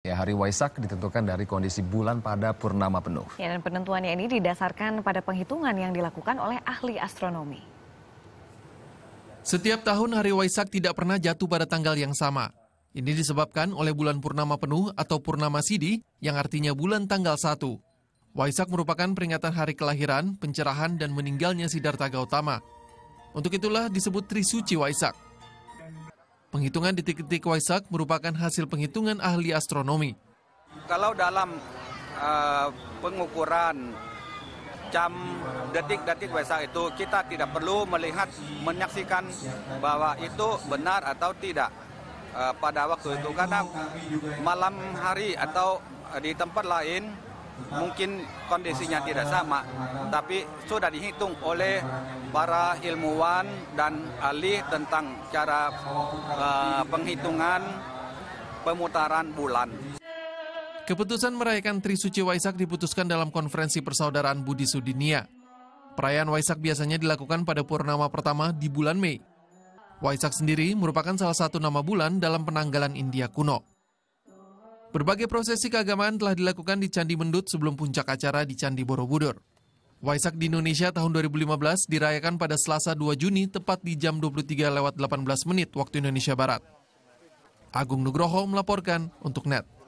Ya, hari Waisak ditentukan dari kondisi bulan pada purnama penuh. Ya, dan penentuannya ini didasarkan pada penghitungan yang dilakukan oleh ahli astronomi. Setiap tahun hari Waisak tidak pernah jatuh pada tanggal yang sama. Ini disebabkan oleh bulan purnama penuh atau purnama sidi yang artinya bulan tanggal 1. Waisak merupakan peringatan hari kelahiran, pencerahan, dan meninggalnya Siddhartha Gautama. Untuk itulah disebut Trisuci Waisak. Penghitungan titik-titik Waisak merupakan hasil penghitungan ahli astronomi. Kalau dalam uh, pengukuran jam detik-detik Waisak itu kita tidak perlu melihat menyaksikan bahwa itu benar atau tidak uh, pada waktu itu karena malam hari atau di tempat lain mungkin kondisinya tidak sama, tapi sudah dihitung oleh para ilmuwan dan ahli tentang cara uh, penghitungan pemutaran bulan. Keputusan merayakan Tri Suci Waisak diputuskan dalam konferensi persaudaraan Budi Sudinia. Perayaan Waisak biasanya dilakukan pada purnama pertama di bulan Mei. Waisak sendiri merupakan salah satu nama bulan dalam penanggalan India kuno. Berbagai prosesi keagamaan telah dilakukan di Candi Mendut sebelum puncak acara di Candi Borobudur. Waisak di Indonesia tahun 2015 dirayakan pada Selasa 2 Juni tepat di jam 23 lewat 18 menit waktu Indonesia Barat. Agung Nugroho melaporkan untuk NET.